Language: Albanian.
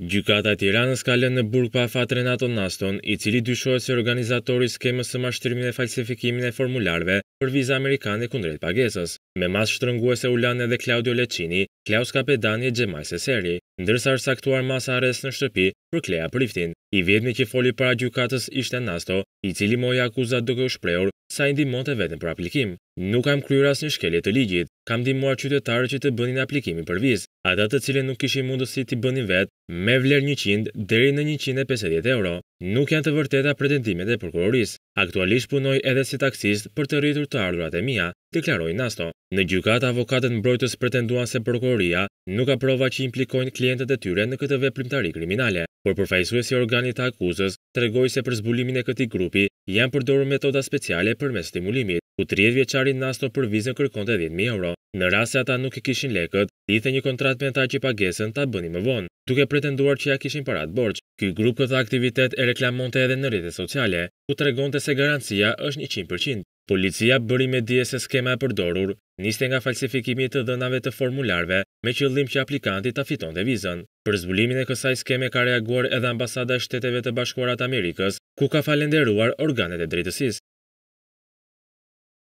Gjykata e Tiranës ka lënë në burg pa fat Renato Naston, i cili dyshohet se organizatori i skemës së mashtrimit dhe falsifikimit të formularëve për vizë amerikane kundrejt pagesës. Me mas shtrënguese u lanë edhe Claudio Lecini, Klaus Kapedani e Gjemaj Seseri, ndërsa është saktuar masa arrest në shtëpi për Klea Priftin. I vjetëmi që foli para gjukatës ishte Nasto, I cili moja akuzat duke shprehur sa i të vetën për aplikim, nuk kam kryer asnjë shkelje të ligjit. Kam ndihmuar qytetarë që të bënin aplikimin për vizë, ata të cilën nuk kishin mundësi të bënin vetë, me vlerë 100 deri në 150 euro. Nuk janë të vërteta pretendimet e prokurorisë. Aktualisht punoj edhe si taksist për të rritur të ardhurat e mia, deklaroi Nasto. Në gjykatë avokatët mbrojtës pretenduan se prokuroria nuk ka prova që implikojnë klientët e tyre në këtë veprimtari kriminale por përfajsues e organit të akuzës të regoj se për zbulimin e këti grupi janë përdorur metoda speciale për me stimulimit, ku 30 vjeqari nasto për vizën kërkonte 10.000 euro. Në rase ata nuk e kishin lekët, i një kontrat me ta që i pagesën të bëni më vonë, duke pretenduar që ja kishin parat borx. Ky grup këtë aktivitet e reklamonte edhe në rritë sociale, ku të regon të se garancia është 100%. Policia bëri me dje se skema e përdorur, niste nga falsifikimi të dënave të formularve me qëllim që aplikanti ta fiton dhe vizën. Për zbulimin e kësaj skeme ka reaguar edhe ambasada e shteteve të bashkuarat Amerikës, ku ka falenderuar organet e drejtësis.